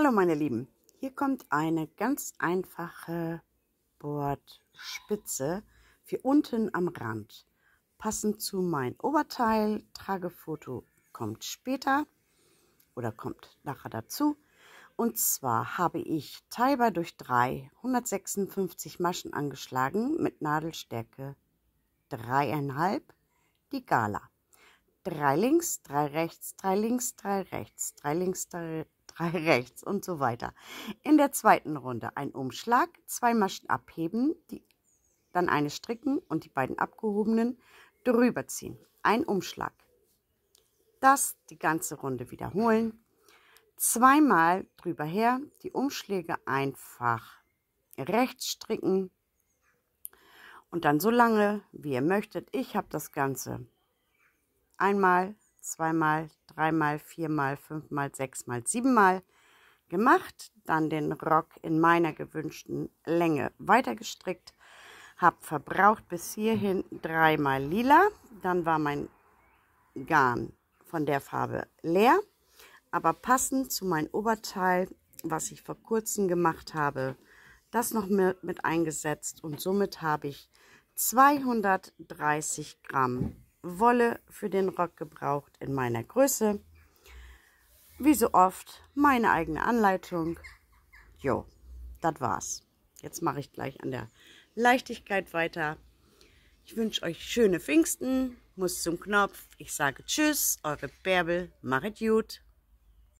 Hallo meine Lieben, hier kommt eine ganz einfache Bordspitze für unten am Rand. Passend zu meinem Oberteil, Tragefoto kommt später oder kommt nachher dazu. Und zwar habe ich teilbar durch 3 156 Maschen angeschlagen mit Nadelstärke 3,5, die Gala. 3 links, 3 rechts, 3 links, 3 rechts, 3 links, 3 frei rechts und so weiter. In der zweiten Runde ein Umschlag, zwei Maschen abheben, die, dann eine stricken und die beiden abgehobenen drüber ziehen. Ein Umschlag. Das die ganze Runde wiederholen. Zweimal drüber her, die Umschläge einfach rechts stricken und dann so lange, wie ihr möchtet. Ich habe das Ganze einmal zweimal, dreimal, viermal, fünfmal, sechsmal, siebenmal gemacht, dann den Rock in meiner gewünschten Länge weitergestrickt, habe verbraucht bis hierhin dreimal lila, dann war mein Garn von der Farbe leer, aber passend zu meinem Oberteil, was ich vor kurzem gemacht habe, das noch mit eingesetzt und somit habe ich 230 Gramm Wolle für den Rock gebraucht in meiner Größe. Wie so oft meine eigene Anleitung. Jo, das war's. Jetzt mache ich gleich an der Leichtigkeit weiter. Ich wünsche euch schöne Pfingsten. Muss zum Knopf. Ich sage Tschüss, eure Bärbel. Macht gut.